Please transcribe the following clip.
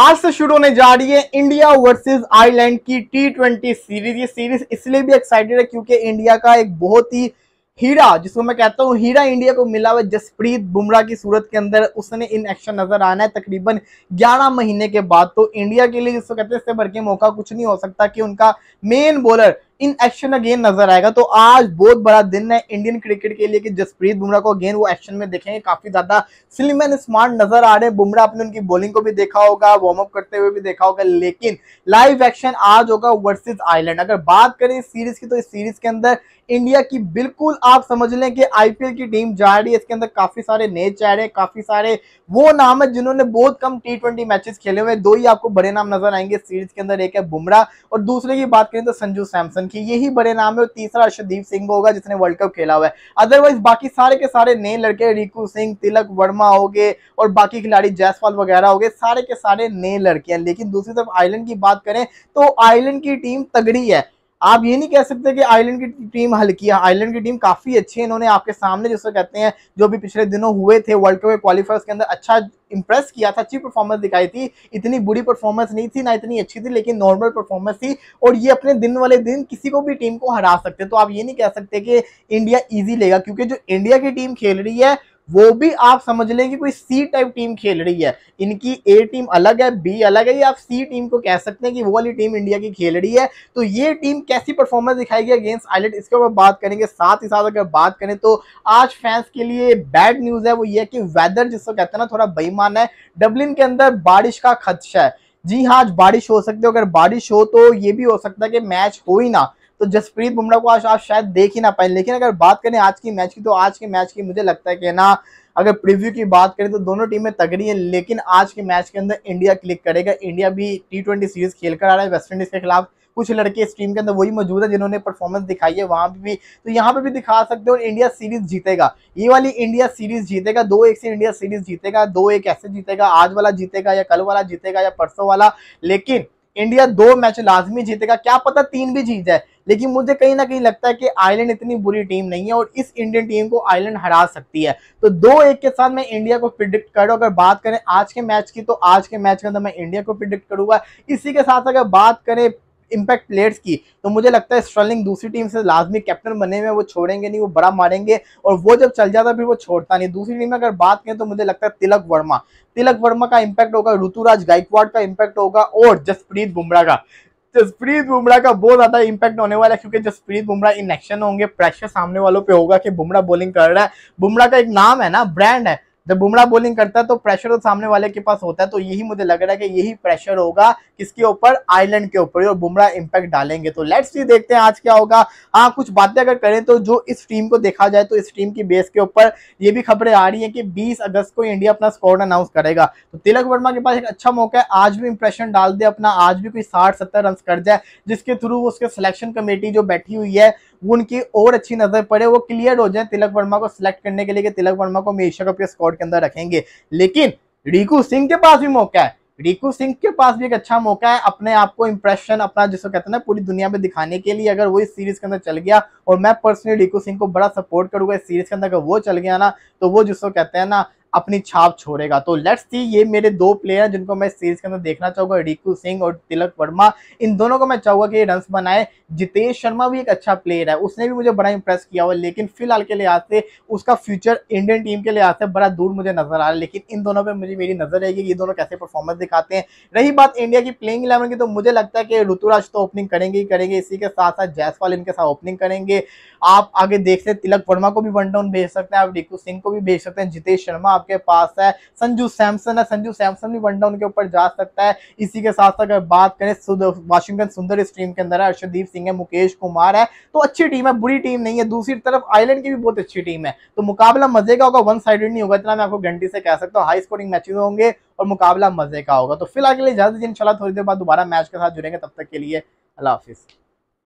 आज से शुरू होने जा रही है इंडिया वर्सेस आयरलैंड की टी ट्वेंटी सीरीज ये सीरीज इसलिए भी एक्साइटेड है क्योंकि इंडिया का एक बहुत ही हीरा जिसको मैं कहता हूँ हीरा इंडिया को मिला हुआ जसप्रीत बुमराह की सूरत के अंदर उसने इन एक्शन नजर आना है तकरीबन 11 महीने के बाद तो इंडिया के लिए जिसको कहते हैं इससे भर के मौका कुछ नहीं हो सकता कि उनका main bowler in action again नजर आएगा तो आज बहुत बड़ा दिन है इंडियन क्रिकेट के लिए कि जसप्रीत बुमराह को अगेन वो एक्शन में देखेंगे काफी ज्यादा स्लिम एंड स्मार्ट नजर आ रहे हैं बुमराह अपने उनकी बॉलिंग को भी देखा होगा वार्म अप करते हुए भी देखा होगा लेकिन लाइव एक्शन आज होगा वर्सेज आयरलैंड अगर बात करें सीरीज की तो इस सीरीज के अंदर इंडिया की बिल्कुल आप समझ लें कि आईपीएल की टीम जा रही है इसके अंदर काफी सारे नए चेहरे काफी सारे वो नाम है जिन्होंने बहुत कम टी ट्वेंटी मैचेस खेले हुए दो ही आपको बड़े नाम नजर आएंगे सीरीज के अंदर एक है बुमराह और दूसरे की बात करें तो संजू सैमसन क्योंकि यही बड़े नाम है और तीसरा अर्षदीप सिंह होगा जिसने वर्ल्ड कप खेला हुआ है अदरवाइज बाकी सारे के सारे नए लड़के रिकू सिंह तिलक वर्मा हो गए और बाकी खिलाड़ी जयसवाल वगैरह हो गए सारे के सारे नए लड़के हैं लेकिन दूसरी तरफ आयरलैंड की बात करें तो आयरलैंड की टीम तगड़ी है आप ये नहीं कह सकते कि आयरलैंड की टीम हल्की है आयरलैंड की टीम काफी अच्छी है इन्होंने आपके सामने जिसको कहते हैं जो भी पिछले दिनों हुए थे वर्ल्ड कप क्वालिफायर्स के अंदर अच्छा इंप्रेस किया था अच्छी परफॉर्मेंस दिखाई थी इतनी बुरी परफॉर्मेंस नहीं थी ना इतनी अच्छी थी लेकिन नॉर्मल परफॉर्मेंस थी और ये अपने दिन वाले दिन किसी को भी टीम को हरा सकते तो आप ये नहीं कह सकते कि इंडिया ईजी लेगा क्योंकि जो इंडिया की टीम खेल रही है वो भी आप समझ लें कि कोई सी टाइप टीम खेल रही है इनकी ए टीम अलग है बी अलग है ये आप सी टीम को कह सकते हैं कि वो वाली टीम इंडिया की खेल रही है तो ये टीम कैसी परफॉर्मेंस दिखाएगी अगेंस्ट आइलैंड इसके ऊपर बात करेंगे साथ ही साथ अगर बात करें तो आज फैंस के लिए बैड न्यूज़ है वो ये कि वेदर जिसको कहते हैं ना थोड़ा बेईमान है डबलिन के अंदर बारिश का खदशा है जी हाँ आज बारिश हो सकती है अगर बारिश हो तो ये भी हो सकता है कि मैच हो ही ना तो जसप्रीत बुमराह को आज आप शायद देख ही ना पाए लेकिन अगर बात करें आज की मैच की तो आज के मैच की मुझे लगता है कि ना अगर प्रीव्यू की बात करें तो दोनों टीमें तगड़ी हैं लेकिन आज के मैच के अंदर इंडिया क्लिक करेगा इंडिया भी टी ट्वेंटी सीरीज खेल कर आ रहा है वेस्ट इंडीज के खिलाफ कुछ लड़के इस टीम के अंदर वही मौजूद है जिन्होंने परफॉर्मेंस दिखाई है वहां पर भी तो यहाँ पे भी दिखा सकते हो इंडिया सीरीज जीतेगा ये वाली इंडिया सीरीज जीतेगा दो एक से इंडिया सीरीज जीतेगा दो एक ऐसे जीतेगा आज वाला जीतेगा या कल वाला जीतेगा या परसों वाला लेकिन इंडिया दो मैच लाजमी जीतेगा क्या पता तीन भी जीत जाए लेकिन मुझे कहीं ना कहीं लगता है कि आयरलैंड इतनी बुरी टीम नहीं है और इस इंडियन टीम को आयरलैंड हरा सकती है तो दो एक के साथ मैं इंडिया को प्रिडिक्ट कर अगर बात करें आज के मैच की तो आज के मैच के अंदर मैं इंडिया को प्रिडिक्ट करूंगा इसी के साथ अगर बात करें इम्पैक्ट प्लेयर्स की तो मुझे लगता है स्ट्रलिंग दूसरी टीम से लाजमी कैप्टन बने हुए वो छोड़ेंगे नहीं वो बड़ा मारेंगे और वो जब चल जाता फिर वो छोड़ता नहीं दूसरी टीम में अगर बात करें तो मुझे लगता है तिलक वर्मा तिलक वर्मा का इम्पैक्ट होगा ऋतुराज गायकवाड़ का इम्पैक्ट होगा और जसप्रीत बुमराह का जसप्रीत बुमराह का बहुत ज्यादा इम्पैक्ट होने वाला है क्योंकि जसप्रीत बुमराह इन एक्शन होंगे प्रेशर सामने वालों पे होगा कि बुमराह बॉलिंग कर रहा है बुमराह का एक नाम है ना ब्रांड है जब बुमरा बॉलिंग करता है तो प्रेशर तो सामने वाले के पास होता है तो यही मुझे लग रहा है कि यही प्रेशर होगा किसके ऊपर आयरलैंड के ऊपर और बुमरा इम्पैक्ट डालेंगे तो लेट्स सी देखते हैं आज क्या होगा हाँ कुछ बातें अगर करें तो जो इस टीम को देखा जाए तो इस टीम की बेस के ऊपर ये भी खबरें आ रही है कि बीस अगस्त को इंडिया अपना स्कोर अनाउंस करेगा तो तिलक वर्मा के पास एक अच्छा मौका है आज भी इंप्रेशन डाल दे अपना आज भी कोई साठ सत्तर रन कर जाए जिसके थ्रू उसके सिलेक्शन कमेटी जो बैठी हुई है वो उनकी और अच्छी नजर पड़े वो क्लियर हो जाए तिलक वर्मा को सिलेक्ट करने के लिए तिलक वर्मा को हमेशा के स्कोर स्कॉड के अंदर रखेंगे लेकिन रिकू सिंह के पास भी मौका है रिकू सिंह के पास भी एक अच्छा मौका है अपने आप को इंप्रेशन अपना जिसको कहते हैं ना पूरी दुनिया में दिखाने के लिए अगर वो इस सीरीज के अंदर चल गया और मैं पर्सनली रिकू सिंह को बड़ा सपोर्ट करूंगा इस सीरीज के अंदर अगर वो चल गया ना तो वो जिसको कहते हैं ना अपनी छाप छोड़ेगा तो लेट्स सी ये मेरे दो प्लेयर हैं जिनको मैं सीरीज के अंदर देखना चाहूंगा रिकू सिंह और तिलक वर्मा इन दोनों को मैं चाहूंगा कि ये रन बनाए जितेश शर्मा भी एक अच्छा प्लेयर है उसने भी मुझे बड़ा इंप्रेस किया हुआ लेकिन फिलहाल के लिहाज से उसका फ्यूचर इंडियन टीम के लिहाज से बड़ा दूर मुझे नजर आ रहा है लेकिन इन दोनों पर मुझे मेरी नजर रहेगी ये दोनों कैसे परफॉर्मेंस दिखाते हैं रही बात इंडिया की प्लेइंग इलेवन की तो मुझे लगता है कि ऋतुराज तो ओपनिंग करेंगे ही करेंगे इसी के साथ साथ जयसवाल इनके साथ ओपनिंग करेंगे आप आगे देख सकते तिलक वर्मा को भी वन डाउन भेज सकते हैं आप रिकू सिंह को भी भेज सकते हैं जितेश शर्मा आपके पास है संजू सैमसन है संजू सैमसन भी वनडाउन के ऊपर जा सकता है इसी के साथ साथ अगर बात करें वाशिंगटन सुंदर इस टीम के अंदर है अर्षदीप सिंह है मुकेश कुमार है तो अच्छी टीम है बुरी टीम नहीं है दूसरी तरफ आयलैंड की भी बहुत अच्छी टीम है तो मुकाबला मजे का होगा वन साइडेड नहीं होगा इतना मैं आपको घंटी से कह सकता हूँ हाई स्कोरिंग मैचेज होंगे और मुकाबला मजे का होगा तो फिलहाल के लिए जल्द दीजिए इंशाल्लाह थोड़ी देर बाद दोबारा मैच के साथ जुड़ेंगे तब तक के लिए अल्लाह हाफिज़